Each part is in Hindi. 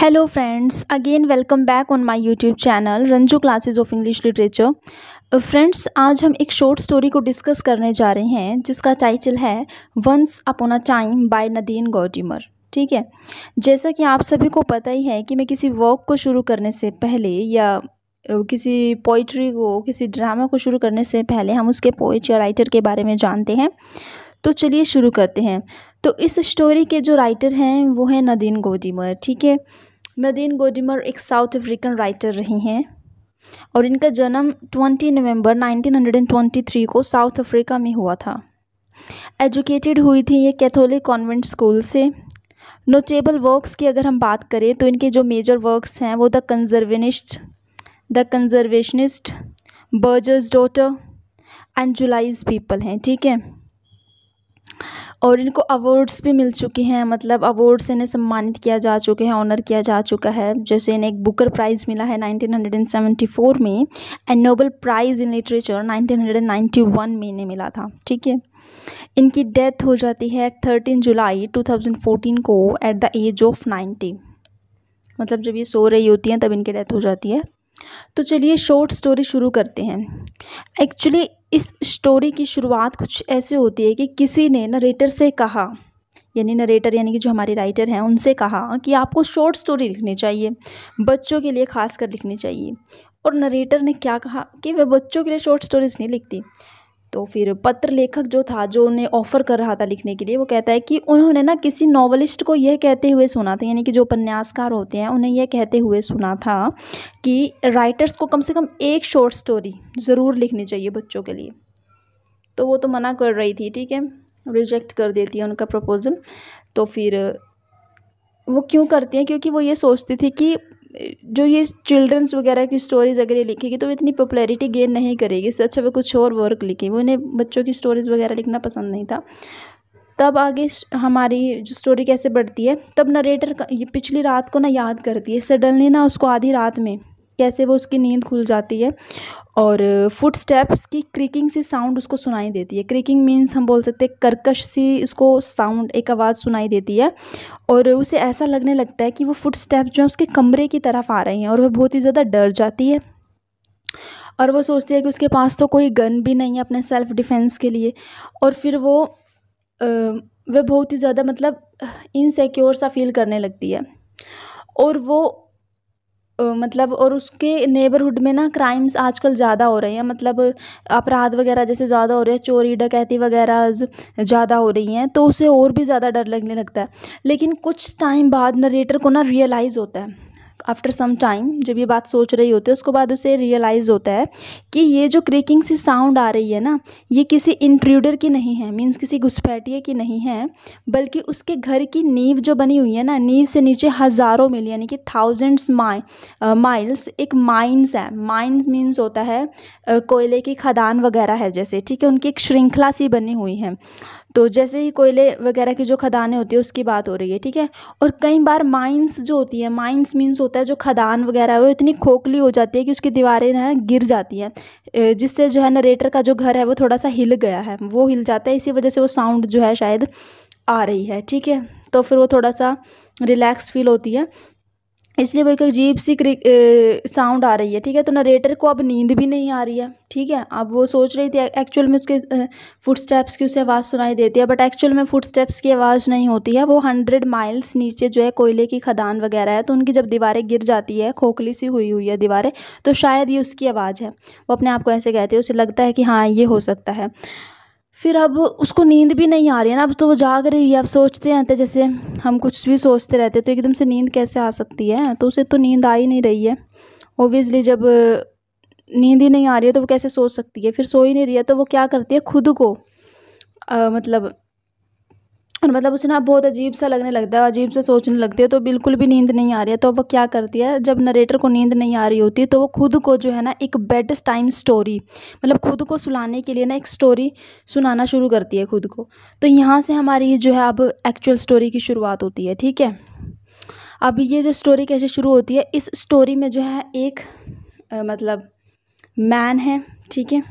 hello friends again welcome back on my YouTube channel Ranju classes of English literature friends आज हम एक शॉर्ट स्टोरी को डिस्कस करने जा रहे हैं जिसका टाइटल है once upon a time by Nadine Gordimer ठीक है जैसा कि आप सभी को पता ही है कि मैं किसी वर्क को शुरू करने से पहले या किसी पोइट्री को किसी ड्रामा को शुरू करने से पहले हम उसके पोइट या राइटर के बारे में जानते हैं तो चलिए शुरू करते हैं तो इस स्टोरी के जो राइटर हैं वो हैं नदीन गोदीमर ठीक है नदीन गोडिमर एक साउथ अफ्रीकन राइटर रही हैं और इनका जन्म 20 नवंबर 1923 को साउथ अफ्रीका में हुआ था एजुकेटेड हुई थी ये कैथोलिक कॉन्वेंट स्कूल से नोटेबल वर्क्स की अगर हम बात करें तो इनके जो मेजर वर्क्स हैं वो the conservationist the conservationist Burger's daughter and July's people हैं ठीक है और इनको अवार्ड्स भी मिल चुके हैं मतलब अवार्ड्स से इन्हें सम्मानित किया जा चुके हैं ऑनर किया जा चुका है जैसे इन्हें एक बुकर प्राइज़ मिला है 1974 में and Nobel prize in literature 1991 में इन्हें मिला था ठीक है इनकी डेथ हो जाती है थर्टीन जुलाई 2014 को at the age of ninety मतलब जब ये सो रही होती हैं तब इनकी डेथ हो जाती है तो चलिए शॉर्ट स्टोरी शुरू करते हैं एक्चुअली इस स्टोरी की शुरुआत कुछ ऐसे होती है कि किसी ने नरेटर से कहा यानी नरेटर यानी कि जो हमारे राइटर हैं उनसे कहा कि आपको शॉर्ट स्टोरी लिखनी चाहिए बच्चों के लिए खास कर लिखनी चाहिए और नरेटर ने क्या कहा कि वह बच्चों के लिए शॉर्ट स्टोरीज़ नहीं लिखती तो फिर पत्र लेखक जो था जो उन्हें ऑफ़र कर रहा था लिखने के लिए वो कहता है कि उन्होंने ना किसी नॉवलिस्ट को यह कहते हुए सुना था यानी कि जो उपन्यासकार होते हैं उन्हें यह कहते हुए सुना था कि राइटर्स को कम से कम एक शॉर्ट स्टोरी ज़रूर लिखनी चाहिए बच्चों के लिए तो वो तो मना कर रही थी ठीक है रिजेक्ट कर देती है उनका प्रपोज़ल तो फिर वो क्यों करती हैं क्योंकि वो ये सोचती थी कि जो ये चिल्ड्रंस वगैरह की स्टोरीज़ अगर ये लिखेगी तो वो इतनी पॉपुलैरिटी गेन नहीं करेगी इससे अच्छा वो कुछ और वर्क लिखे वो उन्हें बच्चों की स्टोरीज़ वगैरह लिखना पसंद नहीं था तब आगे हमारी जो स्टोरी कैसे बढ़ती है तब नरेटर पिछली रात को ना याद करती है सडनली ना उसको आधी रात में कैसे वो उसकी नींद खुल जाती है और फुट स्टेप्स की क्रिकिंग सी साउंड उसको सुनाई देती है क्रिकिंग मीन्स हम बोल सकते हैं कर्कश सी इसको साउंड एक आवाज़ सुनाई देती है और उसे ऐसा लगने लगता है कि वो फुट स्टेप्स जो है उसके कमरे की तरफ आ रही हैं और वह बहुत ही ज़्यादा डर जाती है और वो सोचती है कि उसके पास तो कोई गन भी नहीं है अपने सेल्फ डिफेंस के लिए और फिर वो वह बहुत ही ज़्यादा मतलब इनसेक्योर सा फील करने लगती है और वो मतलब और उसके नेबरहुड में ना क्राइम्स आजकल ज़्यादा हो रहे हैं मतलब अपराध वगैरह जैसे ज़्यादा हो रहे हैं चोरी डकैती वगैरह ज़्यादा हो रही हैं तो उसे और भी ज़्यादा डर लगने लगता है लेकिन कुछ टाइम बाद नरेटर को ना रियलाइज़ होता है आफ्टर सम टाइम जब ये बात सोच रही होती है उसके बाद उसे रियलाइज़ होता है कि ये जो क्रेकिंग सी साउंड आ रही है ना ये किसी इंट्रूडर की नहीं है मीन्स किसी घुसपैठिए की नहीं है बल्कि उसके घर की नींव जो बनी हुई है ना नींव से नीचे हज़ारों मील यानी कि थाउजेंड्स माइ माइल्स एक माइंस है माइंस मीन्स होता है uh, कोयले की खदान वगैरह है जैसे ठीक है उनकी एक श्रृंखला सी बनी हुई है तो जैसे ही कोयले वगैरह की जो खदानें होती है उसकी बात हो रही है ठीक है और कई बार माइंस जो होती है माइंस मीन्स होता है होता है जो खदान वगैरह है वो इतनी खोखली हो जाती है कि उसकी दीवारें ना गिर जाती हैं जिससे जो है नरेटर का जो घर है वो थोड़ा सा हिल गया है वो हिल जाता है इसी वजह से वो साउंड जो है शायद आ रही है ठीक है तो फिर वो थोड़ा सा रिलैक्स फील होती है इसलिए वो एक अजीब सी क्रिक साउंड आ रही है ठीक है तो नरेटर को अब नींद भी नहीं आ रही है ठीक है अब वो सोच रही थी एक्चुअल में उसके फुटस्टेप्स की उसे आवाज़ सुनाई देती है बट एक्चुअल में फुटस्टेप्स की आवाज़ नहीं होती है वो हंड्रेड माइल्स नीचे जो है कोयले की खदान वगैरह है तो उनकी जब दीवारें गिर जाती है खोखली सी हुई हुई है दीवारें तो शायद ये उसकी आवाज़ है वो अपने आप को ऐसे कहती है उसे लगता है कि हाँ ये हो सकता है फिर अब उसको नींद भी नहीं आ रही है ना अब तो वो जाग रही है अब सोचते हैं तो जैसे हम कुछ भी सोचते रहते तो एकदम से नींद कैसे आ सकती है तो उसे तो नींद आ ही नहीं रही है ओबियसली जब नींद ही नहीं आ रही है तो वो कैसे सोच सकती है फिर सो ही नहीं रही है तो वो क्या करती है खुद को आ, मतलब और मतलब उसे ना बहुत अजीब सा लगने लगता है अजीब से सोचने लगती है तो बिल्कुल भी नींद नहीं आ रही है तो वो क्या करती है जब नरेटर को नींद नहीं आ रही होती तो वो खुद को जो है ना एक बेड टाइम स्टोरी मतलब खुद को सुलाने के लिए ना एक स्टोरी सुनाना शुरू करती है खुद को तो यहाँ से हमारी जो है अब एक्चुअल स्टोरी की शुरुआत होती है ठीक है अब ये जो स्टोरी कैसे शुरू होती है इस स्टोरी में जो है एक आ, मतलब मैन है ठीक है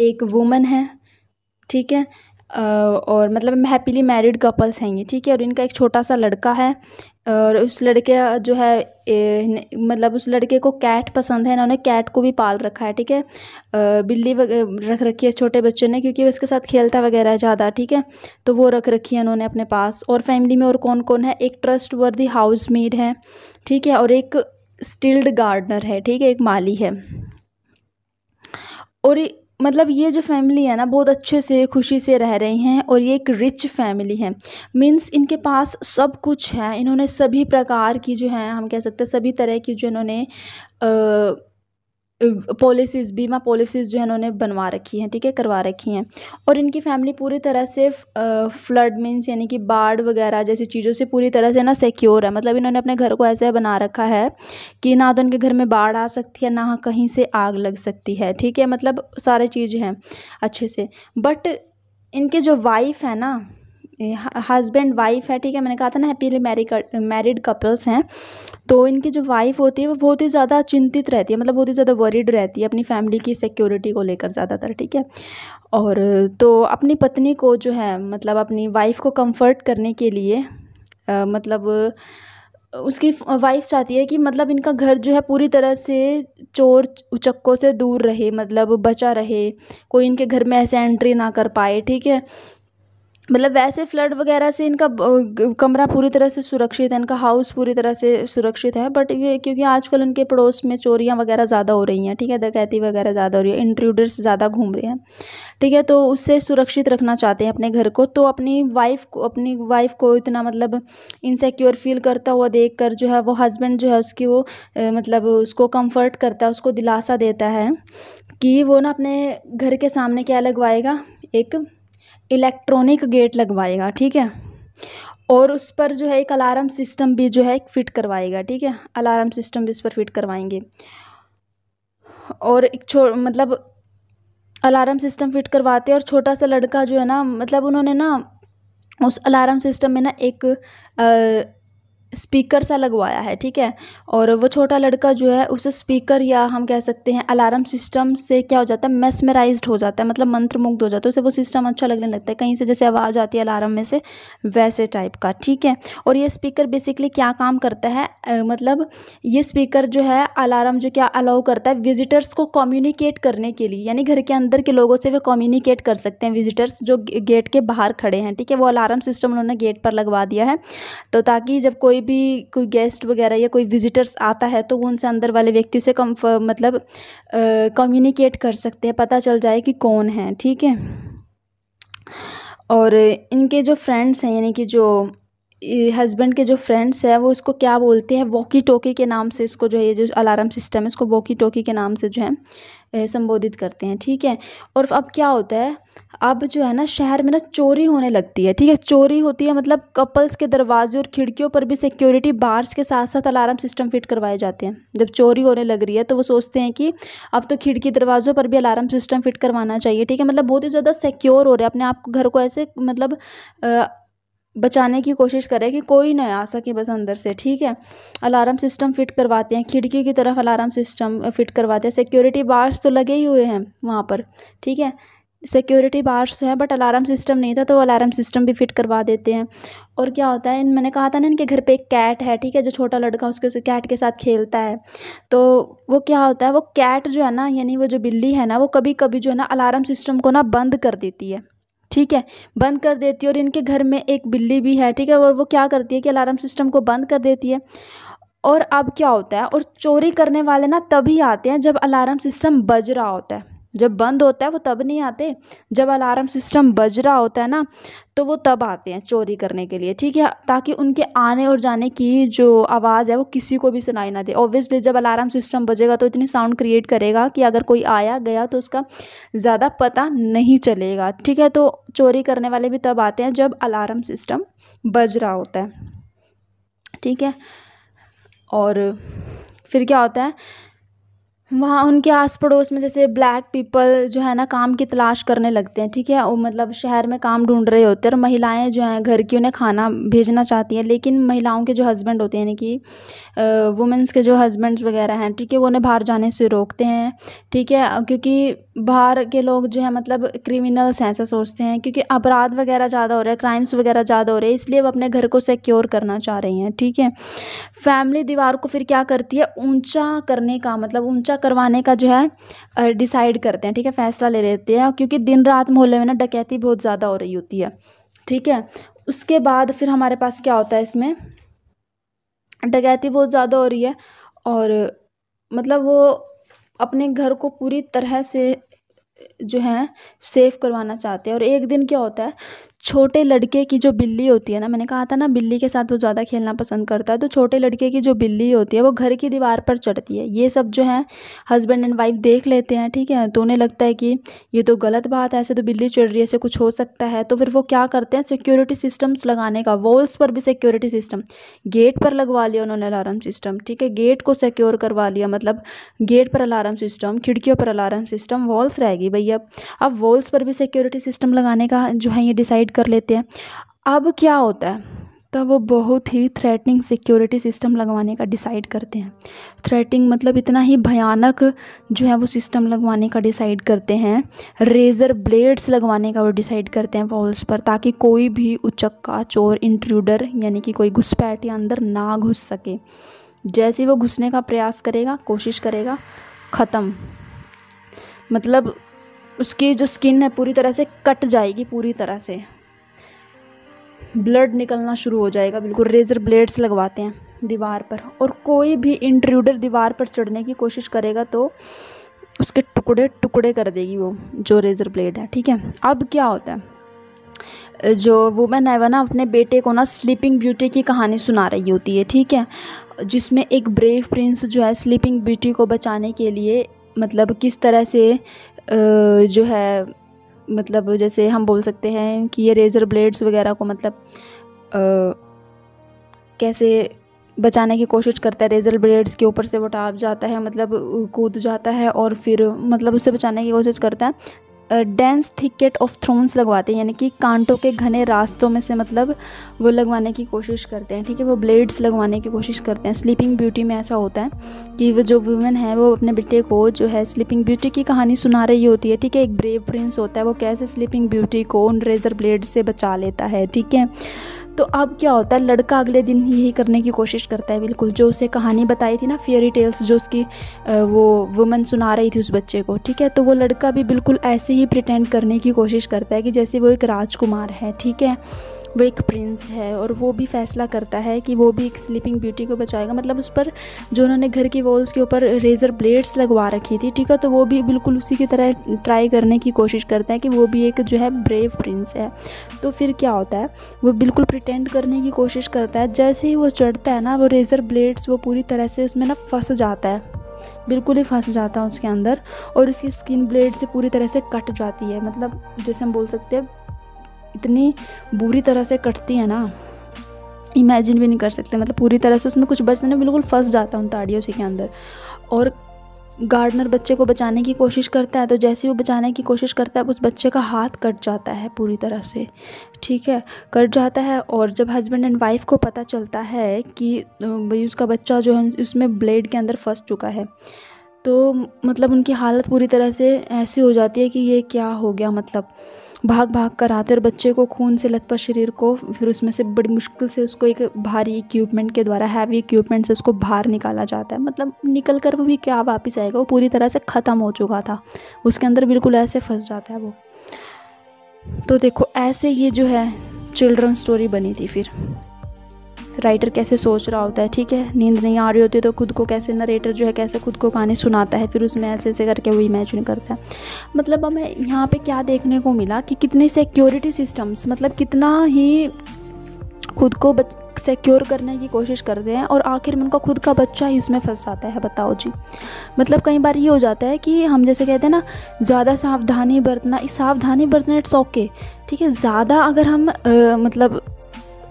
एक वुमन है ठीक है और मतलब हैप्पीली मैरिड कपल्स हैं ये ठीक है और इनका एक छोटा सा लड़का है और उस लड़के जो है ए, मतलब उस लड़के को कैट पसंद है इन्होंने कैट को भी पाल रखा है ठीक है बिल्ली रख रखी है छोटे बच्चों ने क्योंकि वो इसके साथ खेलता वगैरह है ज़्यादा ठीक है तो वो रख रखी है इन्होंने अपने पास और फैमिली में और कौन कौन है एक ट्रस्ट वर्दी हाउस मेड है ठीक है और एक स्टिल्ड गार्डनर है ठीक है एक माली है और मतलब ये जो फैमिली है ना बहुत अच्छे से खुशी से रह रही हैं और ये एक रिच फैमिली है मीन्स इनके पास सब कुछ है इन्होंने सभी प्रकार की जो है हम कह सकते हैं सभी तरह की जो इन्होंने पॉलिसीज़ बीमा पॉलिसीज़ जो है उन्होंने बनवा रखी हैं ठीक है करवा रखी हैं और इनकी फैमिली पूरी तरह से फ्लड मीन्स यानी कि बाढ़ वगैरह जैसी चीज़ों से पूरी तरह से ना सिक्योर है मतलब इन्होंने अपने घर को ऐसे बना रखा है कि ना तो इनके घर में बाढ़ आ सकती है ना कहीं से आग लग सकती है ठीक है मतलब सारे चीज़ हैं अच्छे से बट इनके जो वाइफ है ना हस्बैंड वाइफ है ठीक है मैंने कहा था ना हैप्पीली मैरी मैरिड कपल्स हैं तो इनकी जो वाइफ होती है वो बहुत ही ज़्यादा चिंतित रहती है मतलब बहुत ही ज़्यादा वरीड रहती है अपनी फैमिली की सिक्योरिटी को लेकर ज़्यादातर ठीक है और तो अपनी पत्नी को जो है मतलब अपनी वाइफ को कम्फर्ट करने के लिए आ, मतलब उसकी वाइफ चाहती है कि मतलब इनका घर जो है पूरी तरह से चोर उचक्कों से दूर रहे मतलब बचा रहे कोई इनके घर में ऐसे एंट्री ना कर पाए ठीक है मतलब वैसे फ्लड वगैरह से इनका कमरा पूरी तरह से सुरक्षित है इनका हाउस पूरी तरह से सुरक्षित है बट ये क्योंकि आजकल इनके पड़ोस में चोरियां वगैरह ज़्यादा हो रही हैं ठीक है डकैती वगैरह ज़्यादा हो रही है इंट्रूडर्स ज़्यादा घूम रहे हैं ठीक है तो उससे सुरक्षित रखना चाहते हैं अपने घर को तो अपनी वाइफ को अपनी वाइफ को इतना मतलब इनसेक्योर फील करता हुआ देख कर जो है वो हस्बैंड जो है उसकी वो मतलब उसको कम्फर्ट करता है उसको दिलासा देता है कि वो ना अपने घर के सामने क्या लगवाएगा एक इलेक्ट्रॉनिक गेट लगवाएगा ठीक है और उस पर जो है एक अलार्म सिस्टम भी जो है फिट करवाएगा ठीक है अलार्म सिस्टम भी उस पर फिट करवाएंगे और एक छो मतलब अलार्म सिस्टम फिट करवाते हैं और छोटा सा लड़का जो है ना मतलब उन्होंने ना उस अलार्म सिस्टम में ना एक स्पीकर सा लगवाया है ठीक है और वो छोटा लड़का जो है उसे स्पीकर या हम कह सकते हैं अलार्म सिस्टम से क्या हो जाता है मेसमराइज्ड हो जाता है मतलब मंत्रमुग्ध हो जाता है उसे वो सिस्टम अच्छा लगने लगता है कहीं से जैसे आवाज़ आती है अलार्म में से वैसे टाइप का ठीक है और ये स्पीकर बेसिकली क्या काम करता है मतलब ये स्पीकर जो है अलार्म जो क्या अलाउ करता है विजिटर्स को कम्युनिकेट करने के लिए यानी घर के अंदर के लोगों से वे कम्युनिकेट कर सकते हैं विजिटर्स जो गेट के बाहर खड़े हैं ठीक है वो अलार्म सिस्टम उन्होंने गेट पर लगवा दिया है तो ताकि जब कोई भी कोई गेस्ट वगैरह या कोई विजिटर्स आता है तो वो उनसे अंदर वाले व्यक्ति से कम मतलब कम्युनिकेट कर सकते हैं पता चल जाए कि कौन है ठीक है और इनके जो फ्रेंड्स हैं यानी कि जो हस्बैंड के जो फ्रेंड्स हैं वो इसको क्या बोलते हैं वॉकी टोकी के नाम से इसको जो है ये जो अलार्म सिस्टम है इसको वॉकी टोकी के नाम से जो है संबोधित करते हैं ठीक है और अब क्या होता है अब जो है ना शहर में ना चोरी होने लगती है ठीक है चोरी होती है मतलब कपल्स के दरवाजे और खिड़कियों पर भी सिक्योरिटी बार्स के साथ साथ अलार्म सिस्टम फिट करवाए जाते हैं जब चोरी होने लग रही है तो वो सोचते हैं कि अब तो खिड़की दरवाज़ों पर भी अलार्म सिस्टम फिट करवाना चाहिए ठीक है मतलब बहुत ही ज़्यादा सिक्योर हो रहा है अपने आप घर को ऐसे मतलब आ, बचाने की कोशिश करें कि कोई ना आ सके बस अंदर से ठीक है अलार्म सिस्टम फिट करवाते हैं खिड़की की तरफ अलार्म सिस्टम फिट करवाते हैं सिक्योरिटी बार्स तो लगे ही हुए हैं वहाँ पर ठीक है सिक्योरिटी बार्स हैं बट अलार्म सिस्टम नहीं था तो अलार्म सिस्टम भी फिट करवा देते हैं और क्या होता है इन मैंने कहा था ना इनके घर पे एक कैट है ठीक है जो छोटा लड़का उसके कैट के साथ खेलता है तो वो क्या होता है वो कैट जो है ना यानी वो जो बिल्ली है ना वो कभी कभी जो है ना अलार्म सिस्टम को ना बंद कर देती है ठीक है बंद कर देती है और इनके घर में एक बिल्ली भी है ठीक है और वो क्या करती है कि अलार्म सिस्टम को बंद कर देती है और अब क्या होता है और चोरी करने वाले ना तभी आते हैं जब अलार्म सिस्टम बज रहा होता है जब बंद होता है वो तब नहीं आते जब अलार्म सिस्टम बज रहा होता है ना तो वो तब आते हैं चोरी करने के लिए ठीक है ताकि उनके आने और जाने की जो आवाज़ है वो किसी को भी सुनाई ना दे ऑब्वियसली जब अलार्म सिस्टम बजेगा तो इतनी साउंड क्रिएट करेगा कि अगर कोई आया गया तो उसका ज़्यादा पता नहीं चलेगा ठीक है तो चोरी करने वाले भी तब आते हैं जब अलार्म सिस्टम बज रहा होता है ठीक है और फिर क्या होता है वहाँ उनके आस पड़ोस में जैसे ब्लैक पीपल जो है ना काम की तलाश करने लगते हैं ठीक है वो मतलब शहर में काम ढूंढ रहे होते हैं और महिलाएं जो हैं घर की उन्हें खाना भेजना चाहती हैं लेकिन महिलाओं के जो हस्बैंड होते हैं यानी कि वुमेंस के जो हस्बैंड्स वगैरह हैं ठीक है वो उन्हें बाहर जाने से रोकते हैं ठीक है क्योंकि बाहर के लोग जो है मतलब क्रिमिनल्स हैं ऐसा सोचते हैं क्योंकि अपराध वगैरह ज़्यादा हो रहे हैं क्राइम्स वगैरह ज़्यादा हो रहे हैं इसलिए वो अपने घर को सिक्योर करना चाह रही हैं ठीक है फैमिली दीवार को फिर क्या करती है ऊंचा करने का मतलब ऊंचा करवाने का जो है डिसाइड करते हैं ठीक है फैसला ले लेते हैं क्योंकि दिन रात मोहल्ले में ना डकैती बहुत ज़्यादा हो रही होती है ठीक है उसके बाद फिर हमारे पास क्या होता है इसमें डकैती बहुत ज़्यादा हो रही है और मतलब वो अपने घर को पूरी तरह से जो है सेफ करवाना चाहते हैं और एक दिन क्या होता है छोटे लड़के की जो बिल्ली होती है ना मैंने कहा था ना बिल्ली के साथ वो ज़्यादा खेलना पसंद करता है तो छोटे लड़के की जो बिल्ली होती है वो घर की दीवार पर चढ़ती है ये सब जो है हस्बैंड एंड वाइफ देख लेते हैं ठीक है तो उन्हें लगता है कि ये तो गलत बात है ऐसे तो बिल्ली चढ़ रही है ऐसे कुछ हो सकता है तो फिर वो क्या करते हैं सिक्योरिटी सिस्टम्स लगाने का वॉल्स पर भी सिक्योरिटी सिस्टम गेट पर लगवा लिया उन्होंने अलार्म सिस्टम ठीक है गेट को सिक्योर करवा लिया मतलब गेट पर अलार्म सिस्टम खिड़कियों पर अलार्म सिस्टम वॉल्स रहेगी भैया अब वॉल्स पर भी सिक्योरिटी सिस्टम लगाने का जो है ये डिसाइड कर लेते हैं अब क्या होता है तब वो बहुत ही थ्रेटनिंग सिक्योरिटी सिस्टम लगवाने का डिसाइड करते हैं थ्रेटनिंग मतलब इतना ही भयानक जो है वो सिस्टम लगवाने का डिसाइड करते हैं रेज़र ब्लेड्स लगवाने का वो डिसाइड करते हैं वॉल्स पर ताकि कोई भी उचक्का चोर इंट्रूडर यानी कि कोई घुसपैठ या अंदर ना घुस सके जैसे वो घुसने का प्रयास करेगा कोशिश करेगा ख़त्म मतलब उसकी जो स्किन है पूरी तरह से कट जाएगी पूरी तरह से ब्लड निकलना शुरू हो जाएगा बिल्कुल रेज़र ब्लेड्स लगवाते हैं दीवार पर और कोई भी इंट्रूडर दीवार पर चढ़ने की कोशिश करेगा तो उसके टुकड़े टुकड़े कर देगी वो जो रेज़र ब्लेड है ठीक है अब क्या होता है जो वुमेन है वह ना अपने बेटे को ना स्लीपिंग ब्यूटी की कहानी सुना रही होती है ठीक है जिसमें एक ब्रेव प्रिंस जो है स्लीपिंग ब्यूटी को बचाने के लिए मतलब किस तरह से जो है मतलब जैसे हम बोल सकते हैं कि ये रेज़र ब्लेड्स वगैरह को मतलब आ, कैसे बचाने की कोशिश करता है रेजर ब्लेड्स के ऊपर से वो टाप जाता है मतलब कूद जाता है और फिर मतलब उससे बचाने की कोशिश करता है डेंस थिकेट ऑफ थ्रोन्स लगवाते हैं यानी कि कांटों के घने रास्तों में से मतलब वो लगवाने की कोशिश करते हैं ठीक है वो ब्लेड्स लगवाने की कोशिश करते हैं स्लीपिंग ब्यूटी में ऐसा होता है कि वो जो वुमेन है वो अपने बेटे को जो है स्लीपिंग ब्यूटी की कहानी सुना रही होती है ठीक है एक ब्रेव प्रिंस होता है वो कैसे स्लीपिंग ब्यूटी को उन रेजर ब्लेड से बचा लेता है ठीक है तो अब क्या होता है लड़का अगले दिन यही करने की कोशिश करता है बिल्कुल जो उसे कहानी बताई थी ना फेरी टेल्स जो उसकी वो वुमन सुना रही थी उस बच्चे को ठीक है तो वो लड़का भी बिल्कुल ऐसे ही प्रिटेंड करने की कोशिश करता है कि जैसे वो एक राजकुमार है ठीक है वो एक प्रिंस है और वो भी फैसला करता है कि वो भी एक स्लीपिंग ब्यूटी को बचाएगा मतलब उस पर जो उन्होंने घर की वॉल्स के ऊपर रेज़र ब्लेड्स लगवा रखी थी ठीक है तो वो भी बिल्कुल उसी की तरह ट्राई करने की कोशिश करता है कि वो भी एक जो है ब्रेव प्रिंस है तो फिर क्या होता है वो बिल्कुल प्रिटेंड करने की कोशिश करता है जैसे ही वो चढ़ता है ना वो रेज़र ब्लेड्स वो पूरी तरह से उसमें ना फंस जाता है बिल्कुल ही फंस जाता है उसके अंदर और उसकी स्किन ब्लेड से पूरी तरह से कट जाती है मतलब जैसे हम बोल सकते हैं इतनी बुरी तरह से कटती है ना इमेजिन भी नहीं कर सकते मतलब पूरी तरह से उसमें कुछ बचता ना बिल्कुल फंस जाता उन ताड़ियों से के अंदर और गार्डनर बच्चे को बचाने की कोशिश करता है तो जैसे वो बचाने की कोशिश करता है उस बच्चे का हाथ कट जाता है पूरी तरह से ठीक है कट जाता है और जब हस्बैंड एंड वाइफ को पता चलता है कि भाई उसका बच्चा जो है उसमें ब्लेड के अंदर फंस चुका है तो मतलब उनकी हालत पूरी तरह से ऐसी हो जाती है कि ये क्या हो गया मतलब भाग भाग कर आते और बच्चे को खून से लथपथ शरीर को फिर उसमें से बड़ी मुश्किल से उसको एक भारी इक्विपमेंट के द्वारा हैवी इक्विपमेंट से उसको बाहर निकाला जाता है मतलब निकल कर वो भी क्या वापस आएगा वो पूरी तरह से ख़त्म हो चुका था उसके अंदर बिल्कुल ऐसे फंस जाता है वो तो देखो ऐसे ये जो है चिल्ड्रन स्टोरी बनी थी फिर राइटर कैसे सोच रहा होता है ठीक है नींद नहीं आ रही होती तो खुद को कैसे नरेटर जो है कैसे खुद को गाने सुनाता है फिर उसमें ऐसे ऐसे करके वो इमेजिन करता है मतलब हमें यहाँ पे क्या देखने को मिला कि कितने सिक्योरिटी सिस्टम्स मतलब कितना ही खुद को बच सिक्योर करने की कोशिश करते हैं और आखिर में उनका खुद का बच्चा ही उसमें फंस जाता है बताओ जी मतलब कई बार ये हो जाता है कि हम जैसे कहते हैं ना ज़्यादा सावधानी बरतना सावधानी बरतना इट्स ओके ठीक है ज़्यादा अगर हम आ, मतलब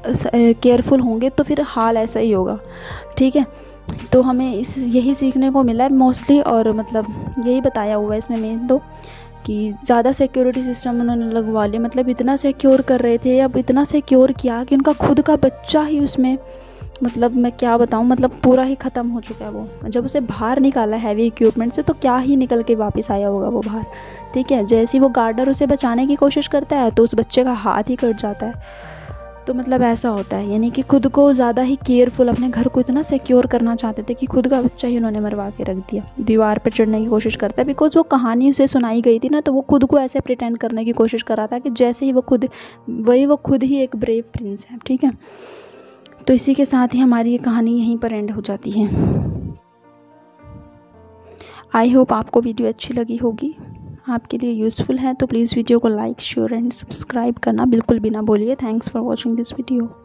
केयरफुल होंगे तो फिर हाल ऐसा ही होगा ठीक है तो हमें इस यही सीखने को मिला है मोस्टली और मतलब यही बताया हुआ है इसमें मेन तो कि ज़्यादा सिक्योरिटी सिस्टम उन्होंने लगवा लिया मतलब इतना सिक्योर कर रहे थे अब इतना सिक्योर किया कि उनका खुद का बच्चा ही उसमें मतलब मैं क्या बताऊँ मतलब पूरा ही ख़त्म हो चुका है वो जब उसे बाहर निकाला हैवी इक्विपमेंट से तो क्या ही निकल के वापस आया होगा वो बाहर ठीक है जैसे ही वो गार्डर उसे बचाने की कोशिश करता है तो उस बच्चे का हाथ ही कट जाता है तो मतलब ऐसा होता है यानी कि खुद को ज़्यादा ही केयरफुल अपने घर को इतना सिक्योर करना चाहते थे कि खुद का बच्चा ही उन्होंने मरवा के रख दिया दीवार पर चढ़ने की कोशिश करता है बिकॉज वो कहानी उसे सुनाई गई थी ना तो वो खुद को ऐसे प्रिटेंड करने की कोशिश कर रहा था कि जैसे ही वो खुद वही वो खुद ही एक ब्रेव प्रिंस है ठीक है तो इसी के साथ ही हमारी ये कहानी यहीं पर एंड हो जाती है आई होप आपको वीडियो अच्छी लगी होगी आपके लिए यूज़फुल है तो प्लीज़ वीडियो को लाइक शेयर एंड सब्सक्राइब करना बिल्कुल भी ना बोलिए thanks for watching this video